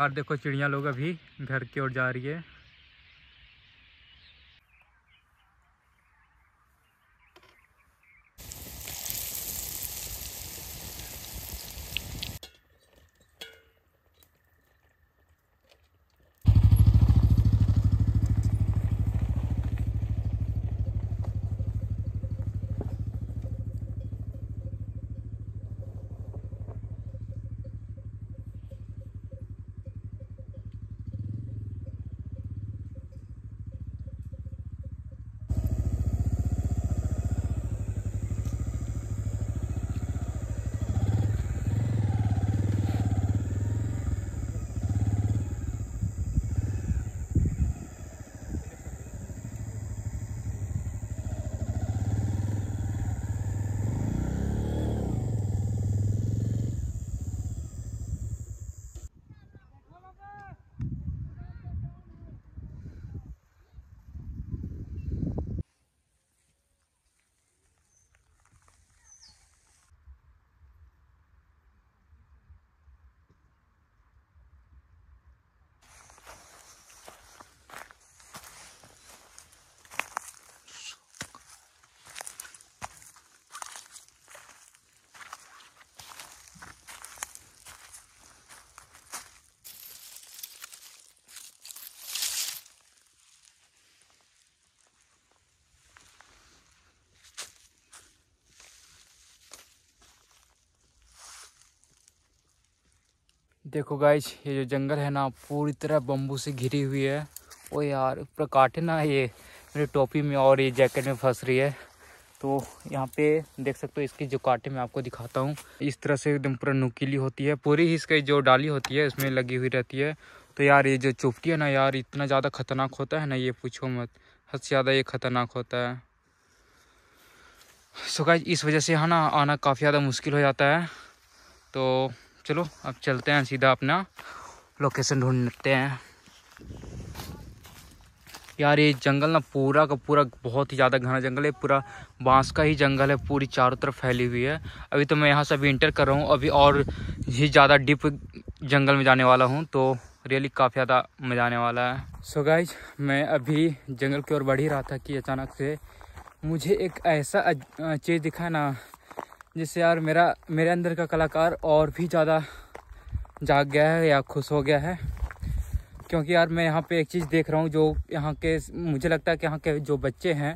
और देखो चिड़िया लोग अभी घर की ओर जा रही है देखो गाइज ये जो जंगल है ना पूरी तरह बम्बू से घिरी हुई है ओ यार ऊपर काटे ना ये मेरे टोपी में और ये जैकेट में फंस रही है तो यहाँ पे देख सकते हो इसकी जो काटे मैं आपको दिखाता हूँ इस तरह से एकदम पूरा नुकीली होती है पूरी ही इसकी जो डाली होती है उसमें लगी हुई रहती है तो यार ये जो चुपटी है ना यार इतना ज़्यादा खतरनाक होता है ना ये पूछो मत हद से ज़्यादा ये खतरनाक होता है सो so गाइज इस वजह से यहाँ ना आना काफ़ी ज़्यादा मुश्किल हो जाता है तो चलो अब चलते हैं सीधा अपना लोकेशन ढूंढते हैं यार ये जंगल ना पूरा का पूरा बहुत ही ज़्यादा घना जंगल है पूरा बांस का ही जंगल है पूरी चारों तरफ फैली हुई है अभी तो मैं यहाँ से अभी इंटर कर रहा हूँ अभी और ही ज़्यादा डिप जंगल में जाने वाला हूँ तो रियली काफ़ी ज़्यादा मज़ा आने वाला है सो so गाइज मैं अभी जंगल की ओर बढ़ ही रहा था कि अचानक से मुझे एक ऐसा चीज़ दिखा ना जिससे यार मेरा मेरे अंदर का कलाकार और भी ज़्यादा जाग गया है या खुश हो गया है क्योंकि यार मैं यहाँ पे एक चीज़ देख रहा हूँ जो यहाँ के मुझे लगता है कि यहाँ के जो बच्चे हैं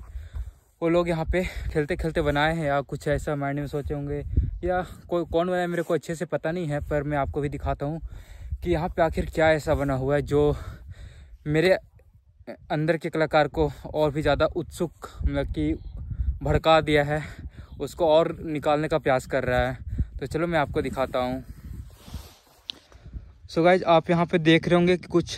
वो लोग यहाँ पे खेलते खेलते बनाए हैं या कुछ ऐसा माइंड में सोचे होंगे या कोई कौन बनाया मेरे को अच्छे से पता नहीं है पर मैं आपको भी दिखाता हूँ कि यहाँ पे आखिर क्या ऐसा बना हुआ है जो मेरे अंदर के कलाकार को और भी ज़्यादा उत्सुक मतलब कि भड़का दिया है उसको और निकालने का प्रयास कर रहा है तो चलो मैं आपको दिखाता हूँ सो गाइज आप यहाँ पे देख रहे होंगे कि कुछ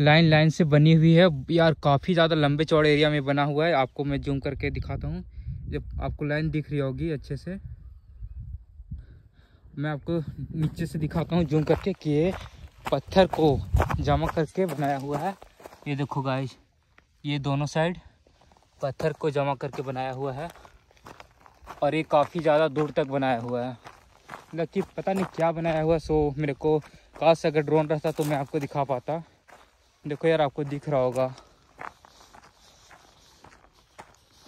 लाइन लाइन से बनी हुई है यार काफ़ी ज़्यादा लंबे चौड़े एरिया में बना हुआ है आपको मैं जूम करके दिखाता हूँ जब आपको लाइन दिख रही होगी अच्छे से मैं आपको नीचे से दिखाता हूँ जूम करके कि ये पत्थर को जमा करके बनाया हुआ है ये देखो गाइज ये दोनों साइड पत्थर को जमा करके बनाया हुआ है और ये काफ़ी ज़्यादा दूर तक बनाया हुआ है मतलब कि पता नहीं क्या बनाया हुआ सो मेरे को काश अगर ड्रोन रहता तो मैं आपको दिखा पाता देखो यार आपको दिख रहा होगा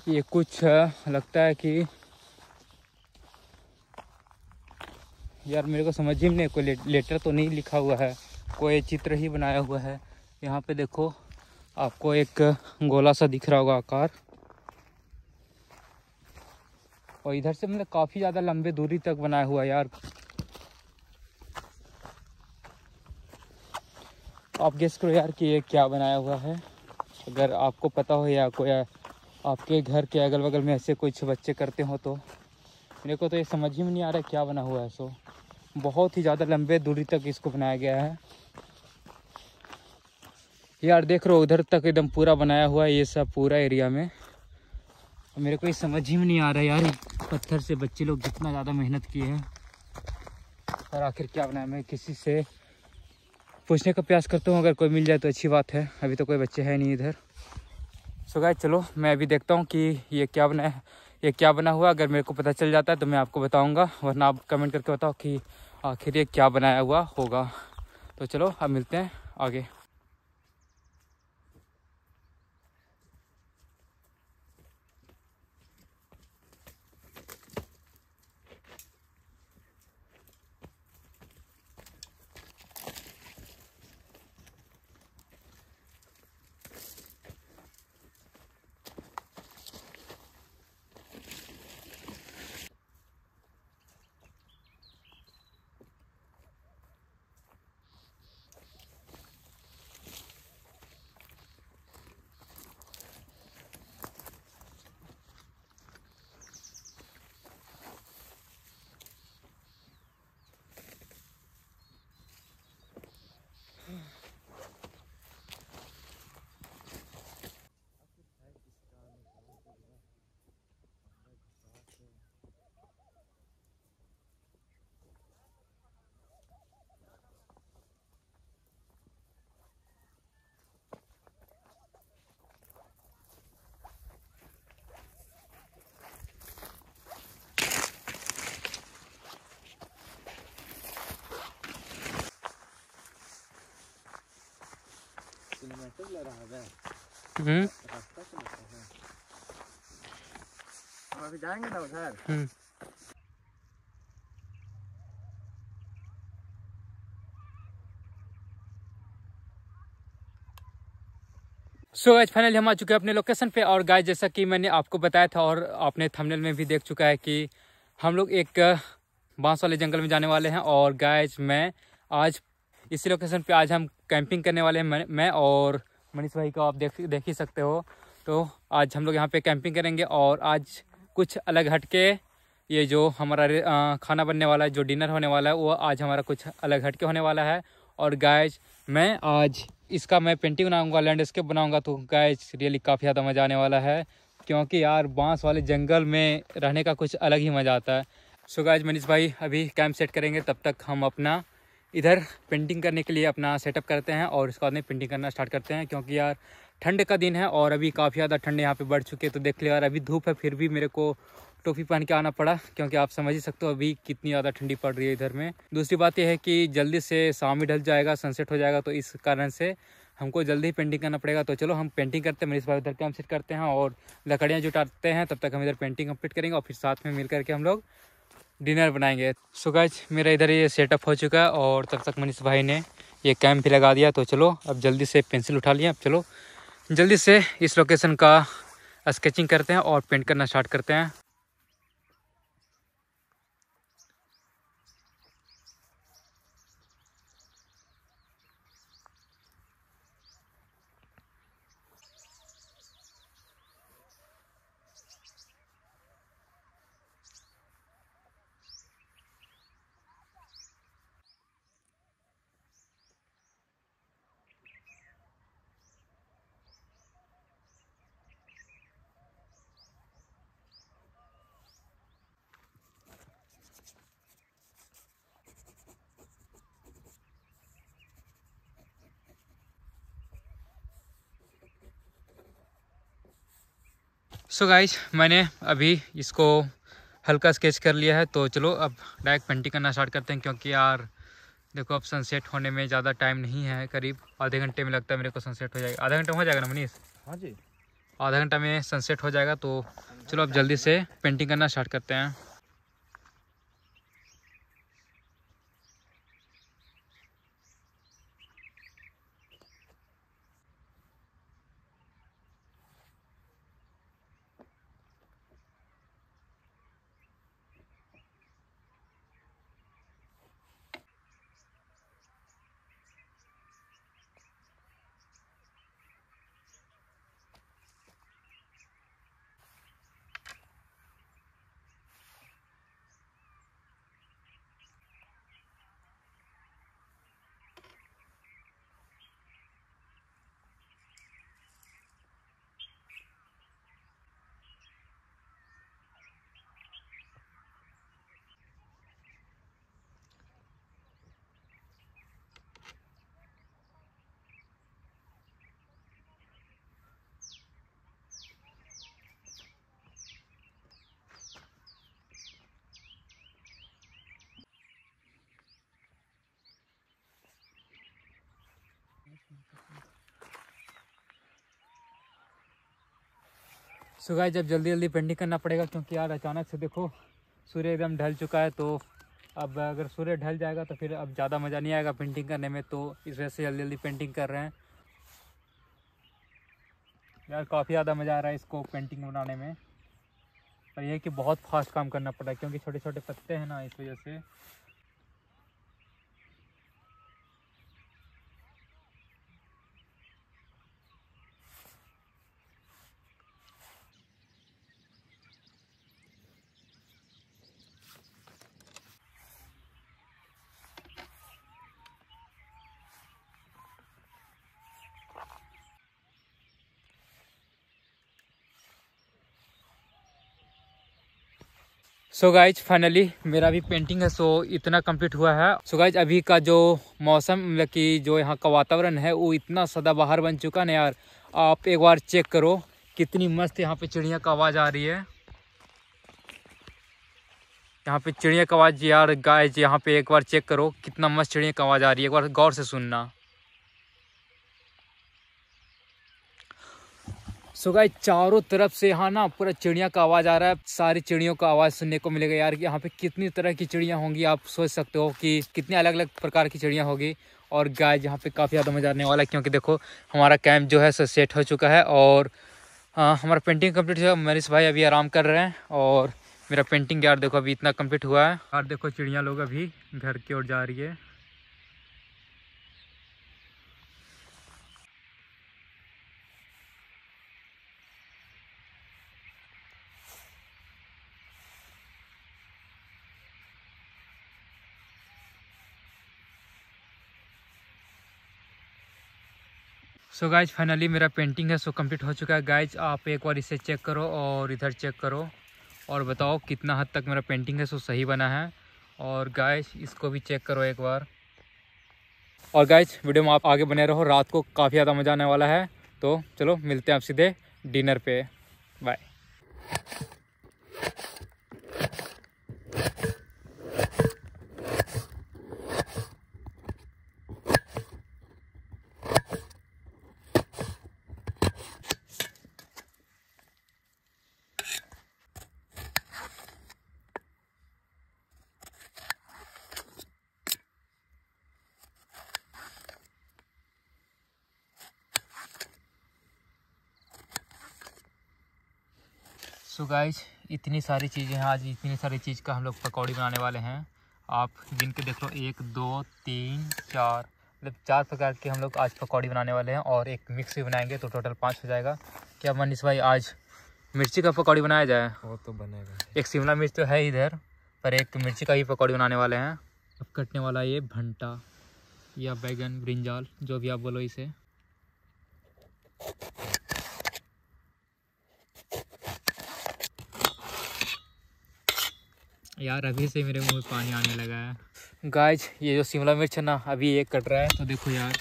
ये कुछ लगता है कि यार मेरे को समझ ही नहीं कोई ले, लेटर तो नहीं लिखा हुआ है कोई चित्र ही बनाया हुआ है यहाँ पे देखो आपको एक गोला सा दिख रहा होगा आकार और इधर से मतलब काफ़ी ज़्यादा लंबे दूरी तक बनाया हुआ यार आप गेस करो यार कि ये क्या बनाया हुआ है अगर आपको पता हो या कोई आपके घर के अगल बगल में ऐसे कुछ बच्चे करते हो तो मेरे को तो ये समझ ही में नहीं आ रहा क्या बना हुआ है सो बहुत ही ज़्यादा लंबे दूरी तक इसको बनाया गया है यार देख रहे हो उधर तक एकदम पूरा बनाया हुआ है ये सब पूरा एरिया में और मेरे को ये समझ ही में नहीं आ रहा यार पत्थर से बच्चे लोग जितना ज़्यादा मेहनत किए हैं और आखिर क्या बनाया मैं किसी से पूछने का प्रयास करता हूँ अगर कोई मिल जाए तो अच्छी बात है अभी तो कोई बच्चे है नहीं इधर सो गाय चलो मैं अभी देखता हूँ कि ये क्या बना है ये क्या बना हुआ अगर मेरे को पता चल जाता है तो मैं आपको बताऊँगा वरना आप कमेंट करके बताओ कि आखिर ये क्या बनाया हुआ होगा तो चलो अब मिलते हैं आगे जाएंगे ना उधर सो गाइज फाइनली हम आ चुके हैं अपने लोकेशन पे और गाइज जैसा कि मैंने आपको बताया था और आपने थंबनेल में भी देख चुका है कि हम लोग एक uh, बांस वाले जंगल में जाने वाले हैं और गाइज मैं आज इसी लोकेशन पे आज हम कैंपिंग करने वाले हैं मैं और मनीष भाई को आप देख देख ही सकते हो तो आज हम लोग यहाँ पे कैंपिंग करेंगे और आज कुछ अलग हट के ये जो हमारा खाना बनने वाला है जो डिनर होने वाला है वो आज हमारा कुछ अलग हट के होने वाला है और गायज मैं आज इसका मैं पेंटिंग बनाऊँगा लैंडस्केप बनाऊँगा तो गायज रियली काफ़ी ज़्यादा मज़ा आने वाला है क्योंकि यार बांस वाले जंगल में रहने का कुछ अलग ही मज़ा आता है सो गायज मनीष भाई अभी कैंप सेट करेंगे तब तक हम अपना इधर पेंटिंग करने के लिए अपना सेटअप करते हैं और उसके बाद में पेंटिंग करना स्टार्ट करते हैं क्योंकि यार ठंड का दिन है और अभी काफ़ी ज़्यादा ठंड यहाँ पे बढ़ चुकी है तो देख लिया यार अभी धूप है फिर भी मेरे को टोपी पहन के आना पड़ा क्योंकि आप समझ ही सकते हो अभी कितनी ज़्यादा ठंडी पड़ रही है इधर में दूसरी बात यह है कि जल्दी से शाम ढल जाएगा सनसेट हो जाएगा तो इस कारण से हमको जल्दी ही पेंटिंग करना पड़ेगा तो चलो हम पेंटिंग करते हैं मेरे भाई उधर काम सेट करते हैं और लकड़ियाँ जुटाते हैं तब तक हम इधर पेंटिंग कम्प्लीट करेंगे और फिर साथ में मिल करके हम लोग डिनर बनाएंगे सो गाइज मेरा इधर ये सेटअप हो चुका है और तब तक मनीष भाई ने ये कैम्प भी लगा दिया तो चलो अब जल्दी से पेंसिल उठा लिया अब चलो जल्दी से इस लोकेशन का स्केचिंग करते हैं और पेंट करना स्टार्ट करते हैं सो so गाइज मैंने अभी इसको हल्का स्केच कर लिया है तो चलो अब डायरेक्ट पेंटिंग करना स्टार्ट करते हैं क्योंकि यार देखो अब सनसेट होने में ज़्यादा टाइम नहीं है करीब आधे घंटे में लगता है मेरे को सनसेट हो जाएगा आधा घंटा हो जाएगा ना मनीष हाँ जी आधा घंटा में सनसेट हो जाएगा तो चलो अब जल्दी से पेंटिंग करना स्टार्ट करते हैं सो गाइस जब जल्दी जल्दी पेंटिंग करना पड़ेगा क्योंकि यार अचानक से देखो सूर्य एकदम ढल चुका है तो अब अगर सूर्य ढल जाएगा तो फिर अब ज़्यादा मज़ा नहीं आएगा पेंटिंग करने में तो इस वजह से जल्दी जल्दी पेंटिंग कर रहे हैं यार काफ़ी ज़्यादा मज़ा आ रहा है इसको पेंटिंग बनाने में और यह कि बहुत फास्ट काम करना पड़ रहा है क्योंकि छोटे छोटे पत्ते हैं ना इस वजह से सो गाइज फाइनली मेरा भी पेंटिंग है सो इतना कंप्लीट हुआ है सो so गाइज अभी का जो मौसम मतलब कि जो यहाँ का वातावरण है वो इतना सदा बाहर बन चुका ना यार आप एक बार चेक करो कितनी मस्त यहाँ पे चिड़िया का आवाज़ आ रही है यहाँ पे चिड़िया का आवाज़ यार गाइज यहाँ पे एक बार चेक करो कितना मस्त चिड़िया का आवाज़ आ रही है एक बार गौर से सुनना सो गाई चारों तरफ से यहाँ ना पूरा चिड़िया का आवाज़ आ रहा है सारी चिड़ियों का आवाज़ सुनने को मिलेगा यार कि यहाँ पे कितनी तरह की चिड़िया होंगी आप सोच सकते हो कि कितने अलग अलग प्रकार की चिड़िया होगी और गाय यहाँ पे काफ़ी ज़्यादा मज़ा आने वाला है क्योंकि देखो हमारा कैंप जो है सो सेट हो चुका है और हाँ हमारा पेंटिंग कम्प्लीट हुआ मनीष भाई अभी आराम कर रहे हैं और मेरा पेंटिंग यार देखो अभी इतना कम्प्लीट हुआ है यार देखो चिड़िया लोग अभी घर की ओर जा रही है सो गाइज फाइनली मेरा पेंटिंग है सो so कंप्लीट हो चुका है गाइज आप एक बार इसे चेक करो और इधर चेक करो और बताओ कितना हद तक मेरा पेंटिंग है सो so सही बना है और गाइज इसको भी चेक करो एक बार और गाइज वीडियो में आप आगे बने रहो रात को काफ़ी ज़्यादा मज़ा आने वाला है तो चलो मिलते हैं आप सीधे डिनर पे बाय सो गाइज इतनी सारी चीज़ें हैं आज इतनी सारी चीज़ का हम लोग पकौड़ी बनाने वाले हैं आप गिन के देख लो एक दो तीन चार मतलब चार प्रकार के हम लोग आज पकौड़ी बनाने वाले हैं और एक मिक्स भी बनाएंगे तो टोटल पाँच हो जाएगा क्या मनीष भाई आज मिर्ची का पकौड़ी बनाया जाए वो तो बनेगा एक शिमला मिर्च तो है इधर पर एक मिर्ची का ही पकौड़ी बनाने वाले हैं अब कटने वाला ये भंटा या बैगन ब्रिंजाल जो भी आप बोलो इसे यार अभी से मेरे मुंह में पानी आने लगा है गाय ये जो शिमला मिर्च है ना अभी एक कट रहा है तो देखो यार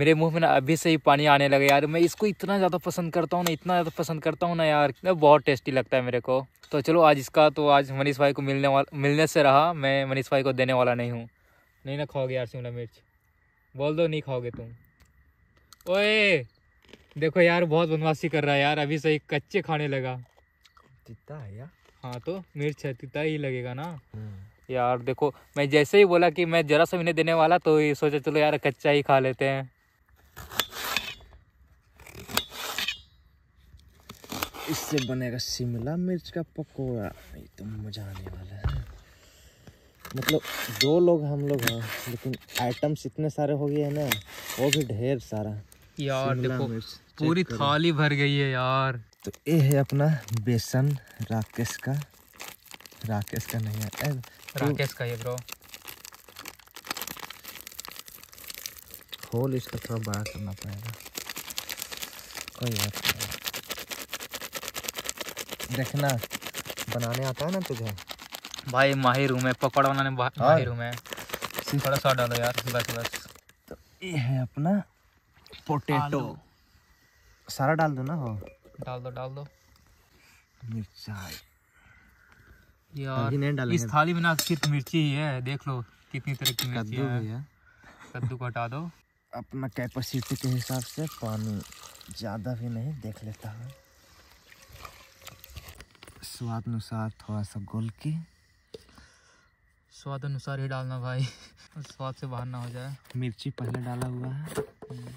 मेरे मुंह में ना अभी से ही पानी आने लगा यार मैं इसको इतना ज़्यादा पसंद करता हूँ ना इतना ज़्यादा पसंद करता हूँ ना यार बहुत टेस्टी लगता है मेरे को तो चलो आज इसका तो आज मनीष भाई को मिलने वाला मिलने से रहा मैं मनीष भाई को देने वाला नहीं हूँ नहीं ना खाओगे यार शिमला मिर्च बोल दो नहीं खाओगे तुम ओए देखो यार बहुत बदमाशी कर रहा है यार अभी से ही कच्चे खाने लगा जितना है यार हाँ तो मिर्च है ही लगेगा ना हम्म। यार देखो मैं जैसे ही बोला कि मैं जरा सा नहीं देने वाला तो ये सोचा चलो यार कच्चा ही खा लेते हैं इससे बनेगा शिमला मिर्च का पकौड़ा ये तो मज़ा आने वाला है मतलब दो लोग हम लोग हैं लेकिन आइटम्स इतने सारे हो गए हैं ना वो भी ढेर सारा यार देखो पूरी थाली भर गई है यार तो ये है अपना बेसन राकेश का राकेश का नहीं है तो राकेश का ये ब्रो होल इसका थोड़ा बड़ा करना पड़ेगा कोई बात नहीं देखना बनाने आता है ना तुझे भाई माहिर हूँ मैं पकौड़ा बनाने हाँ। माहिर हूँ मैं थोड़ा सा डालो यार बस बस तो ये है अपना पोटैटो सारा डाल दो ना हो डाल दो डाल दो यार हाँ, इस थाली में ना सिर्फ मिर्ची ही है देख लो कितनी तरह की मिर्ची है कद्दू को हटा दो अपना कैपेसिटी के हिसाब से पानी ज़्यादा भी नहीं देख लेता हूँ स्वाद अनुसार थोड़ा सा गोल की स्वाद अनुसार ही डालना भाई स्वाद से बाहर ना हो जाए मिर्ची पहले डाला हुआ है हम्म।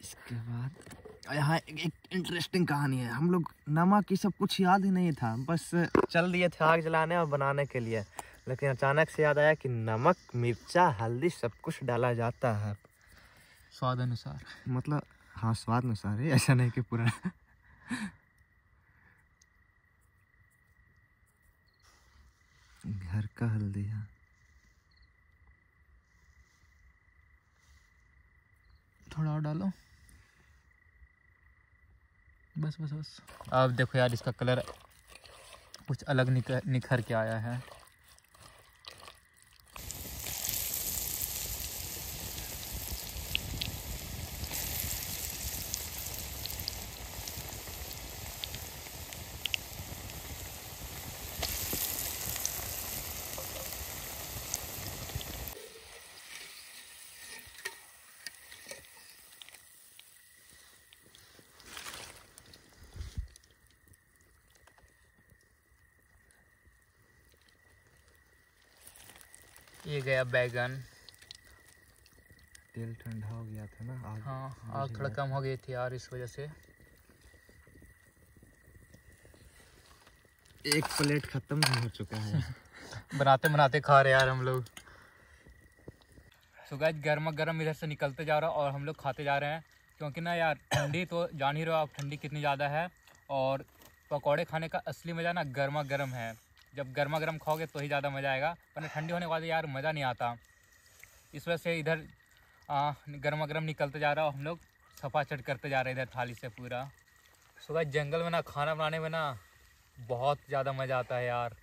इसके बाद यहाँ एक इंटरेस्टिंग कहानी है हम लोग नमक ये सब कुछ याद ही नहीं था बस चल दिए थे आग जलाने और बनाने के लिए लेकिन अचानक से याद आया कि नमक मिर्चा हल्दी सब कुछ डाला जाता है स्वाद अनुसार मतलब हाँ स्वाद अनुसार है ऐसा नहीं कि पूरा घर का हल्दी है हाँ। थोड़ा और डालो बस बस बस अब देखो यार इसका कलर कुछ अलग निखर निखर के आया है ये गया बैगन तेल ठंडा हो गया था ना आग हाँ आग थोड़ा कम हो गई थी यार इस वजह से एक प्लेट खत्म भी हो चुका है बनाते बनाते खा रहे यार हम लोग सुबह गर्मा गर्म इधर से निकलते जा रहा और हम लोग खाते जा रहे हैं क्योंकि ना यार ठंडी तो जान ही रहो आप ठंडी कितनी ज़्यादा है और पकौड़े खाने का असली मज़ा ना गर्मा गर्म है जब गर्मा गर्म खाओगे तो ही ज़्यादा मज़ा आएगा पर ठंडी होने के बाद यार मज़ा नहीं आता इस वजह से इधर गर्मा गर्म निकलते जा रहा हो हम लोग सफा चट करते जा रहे हैं इधर थाली से पूरा सुबह जंगल में ना खाना बनाने में ना बहुत ज़्यादा मज़ा आता है यार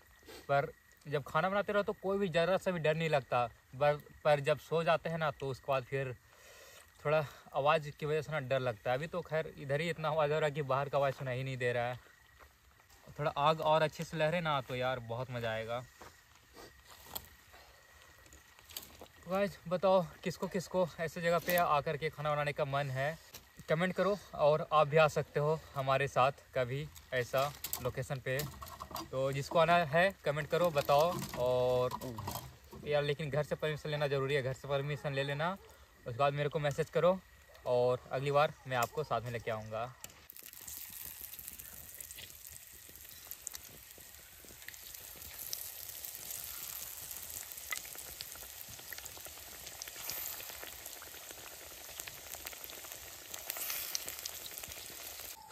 पर जब खाना बनाते रहो तो कोई भी ज़रा से भी डर नहीं लगता पर पर जब सो जाते हैं ना तो उसके बाद फिर थोड़ा आवाज़ की वजह से ना डर लगता है अभी तो खैर इधर ही इतना आवाज़ हो रहा है कि बाहर का आवाज़ सुना ही नहीं दे रहा है थोड़ा आग और अच्छे से लहरे ना तो यार बहुत मज़ा आएगा गाइज बताओ किसको किसको ऐसे जगह पे आकर के खाना बनाने का मन है कमेंट करो और आप भी आ सकते हो हमारे साथ कभी ऐसा लोकेशन पे तो जिसको आना है कमेंट करो बताओ और यार लेकिन घर से परमिशन लेना ज़रूरी है घर से परमिशन ले लेना उसके बाद मेरे को मैसेज करो और अगली बार मैं आपको साथ में लेके आऊँगा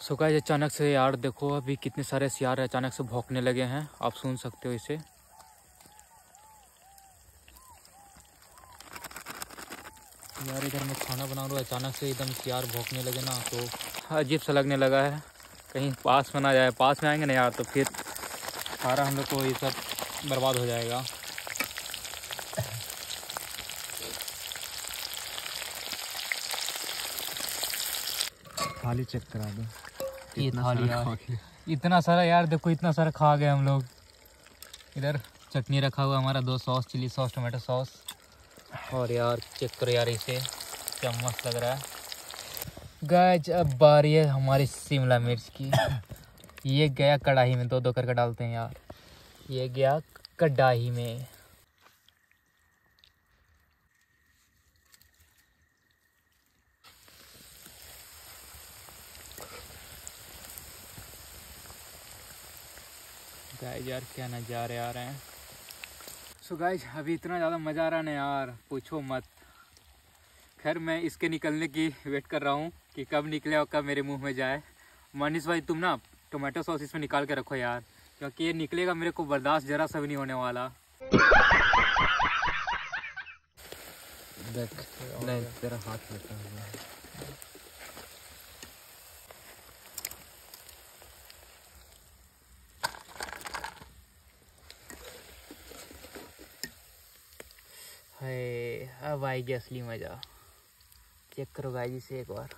सो so अचानक से यार देखो अभी कितने सारे सियार अचानक से भौंकने लगे हैं आप सुन सकते हो इसे यार इधर मैं खाना बना रहा हूँ अचानक से एकदम सियार भौंकने लगे ना तो अजीब सा लगने लगा है कहीं पास में ना जाए पास में आएंगे ना यार तो फिर सारा हम लोग को ये सब बर्बाद हो जाएगा खाली चेक करा दो ये इतना सारा यार देखो इतना सारा खा गए हम लोग इधर चटनी रखा हुआ हमारा दो sauce chili sauce tomato sauce और यार चेक करो यार इसे क्या मस्त लग रहा है गज अब बारी है हमारी शिमला मिर्च की ये गया कढ़ाई में दो दो करके डालते हैं यार ये गया कढ़ाई में गाइज यार क्या नज़ारे आ रहे हैं सो so गाइज अभी इतना ज़्यादा मज़ा आ रहा है यार पूछो मत खैर मैं इसके निकलने की वेट कर रहा हूँ कि कब निकले और कब मेरे मुंह में जाए मनीष भाई तुम ना टोमेटो सॉस इसमें निकाल के रखो यार क्योंकि ये निकलेगा मेरे को बर्दाश्त ज़रा सा भी नहीं होने वाला देख नहीं तेरा हाथ लेता हुआ है अब आएगी असली मज़ा चेक करो जी से एक बार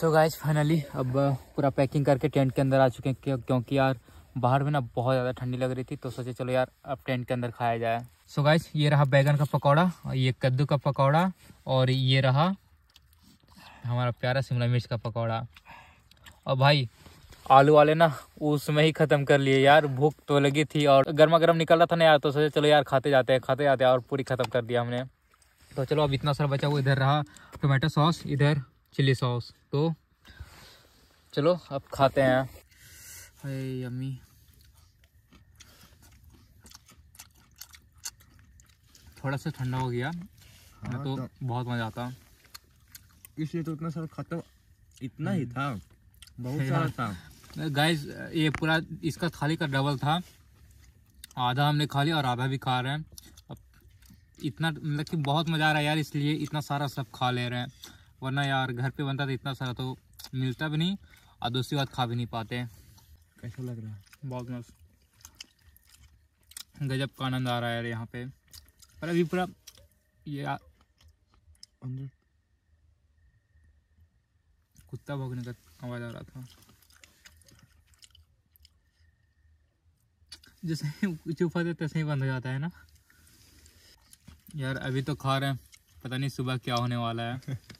सो गाइज फाइनली अब पूरा पैकिंग करके टेंट के अंदर आ चुके हैं क्योंकि यार बाहर में ना बहुत ज़्यादा ठंडी लग रही थी तो सोचे चलो यार अब टेंट के अंदर खाया जाए सो गाइस ये रहा बैगन का पकौड़ा और ये कद्दू का पकौड़ा और ये रहा हमारा प्यारा शिमला मिर्च का पकौड़ा और भाई आलू वाले ना उसमें ही ख़त्म कर लिए यार भूख तो लगी थी और गर्मा गर्म निकल रहा था ना यार तो सोचे चलो यार खाते जाते हैं खाते जाते हैं और पूरी ख़त्म कर दिया हमने तो चलो अब इतना सारा बचा हुआ इधर रहा टोमेटो सॉस इधर चिली सॉस तो चलो अब खाते हैं Hey, yummy. थोड़ा सा ठंडा हो गया हाँ, मैं तो, तो बहुत मजा आता इसलिए तो इतना सारा खत्म इतना ही हम्म। था बहुत सारा था गाइस ये पूरा इसका थाली का डबल था आधा हमने खा लिया और आधा भी खा रहे हैं अब इतना मतलब कि बहुत मज़ा आ रहा है यार इसलिए इतना सारा सब खा ले रहे हैं वरना यार घर पे बनता था तो इतना सारा तो मिलता भी नहीं और दूसरी बात खा भी नहीं पाते कैसा लग रहा है बहुत मस्त गजब का आनंद आ रहा है यहाँ पे पर अभी पूरा ये कुत्ता भोगने का आवाज़ आ रहा था जैसे चुप होते तैसे ही बंद हो जाता है ना यार अभी तो खा रहे हैं पता नहीं सुबह क्या होने वाला है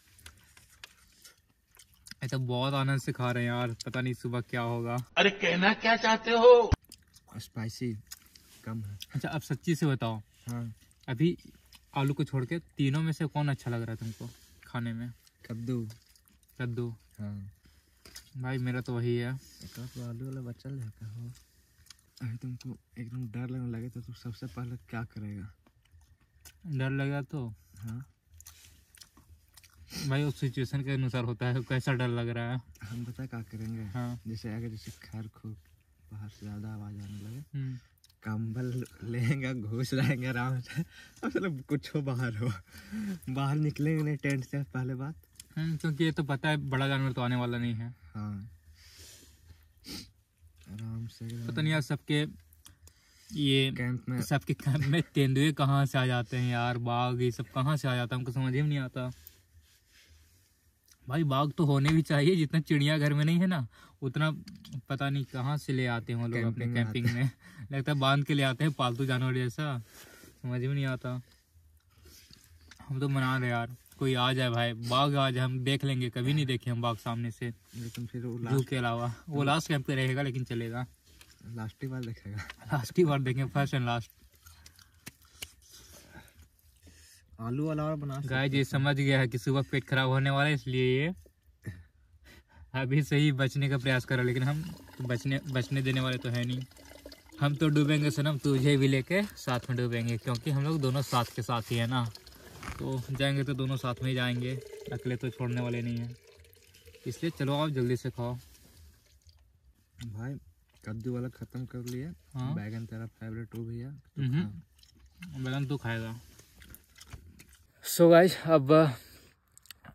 अच्छा बहुत आनंद से खा रहे हैं यार पता नहीं सुबह क्या होगा अरे कहना क्या चाहते हो स्पाइसी कम है अच्छा अब सच्ची से बताओ हाँ अभी आलू को छोड़ के तीनों में से कौन अच्छा लग रहा है तुमको खाने में कद्दू कद्दू हाँ भाई मेरा तो वही है तो आलू वाला बच्चा लेकर हो अभी तुमको एकदम डर लगने लगे तो तुम सबसे पहले क्या करेगा डर लगेगा तो हाँ भाई उस सिचुएशन के अनुसार होता है कैसा डर लग रहा है हम पता क्या करेंगे हाँ जैसे अगर जैसे खैर खूब बाहर से ज़्यादा आवाज़ आने लगे हम्म। कंबल लेंगे घुस जाएंगे आराम से मतलब कुछ हो बाहर हो बाहर निकलेंगे नहीं टेंट से पहले बात हाँ, क्योंकि ये तो पता है बड़ा जानवर तो आने वाला नहीं है हाँ आराम से पता नहीं यार सबके ये कैंप में सबके कैंप में तेंदुए कहाँ से आ जाते हैं यार बाघ ये सब कहाँ से आ जाता है हमको समझ ही नहीं आता भाई बाघ तो होने भी चाहिए जितना चिड़ियाघर में नहीं है ना उतना पता नहीं कहाँ से ले आते हैं लोग अपने कैंपिंग में लगता है बांध के ले आते हैं पालतू जानवर जैसा समझ में नहीं आता हम तो मना रहे यार कोई आ जाए भाई बाघ आ जाए हम देख लेंगे कभी नहीं देखे हम बाघ सामने से लेकिन फिर जू के अलावा वो लास्ट कैंप पे रहेगा लेकिन चलेगा लास्ट ही बार देखेगा लास्ट ही बार देखेंगे फर्स्ट एंड लास्ट आलू वाला और बना गाय जी समझ गया है कि सुबह पेट खराब होने वाला है इसलिए ये अभी से ही बचने का प्रयास करो लेकिन हम तो बचने बचने देने वाले तो है नहीं हम तो डूबेंगे सनम तुझे भी लेके साथ में डूबेंगे क्योंकि हम लोग दोनों साथ के साथ ही है ना तो जाएंगे तो दोनों साथ में ही जाएंगे अकेले तो छोड़ने वाले नहीं हैं इसलिए चलो आप जल्दी से खाओ भाई कद्दू वाला ख़त्म कर लिए हाँ बैगन तेरा फेवरेट हो भैया हम्म। बैगन तो खाएगा सो so गाइज अब uh,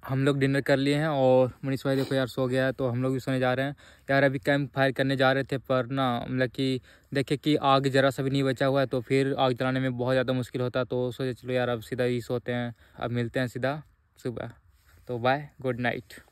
हम लोग डिनर कर लिए हैं और मनीष भाई देखो यार सो गया है तो हम लोग भी सोने जा रहे हैं यार अभी कैंप फायर करने जा रहे थे पर ना मतलब कि देखे कि आग ज़रा सा भी नहीं बचा हुआ है तो फिर आग जलाने में बहुत ज़्यादा मुश्किल होता तो सोचे चलो यार अब सीधा ही सोते हैं अब मिलते हैं सीधा सुबह तो बाय गुड नाइट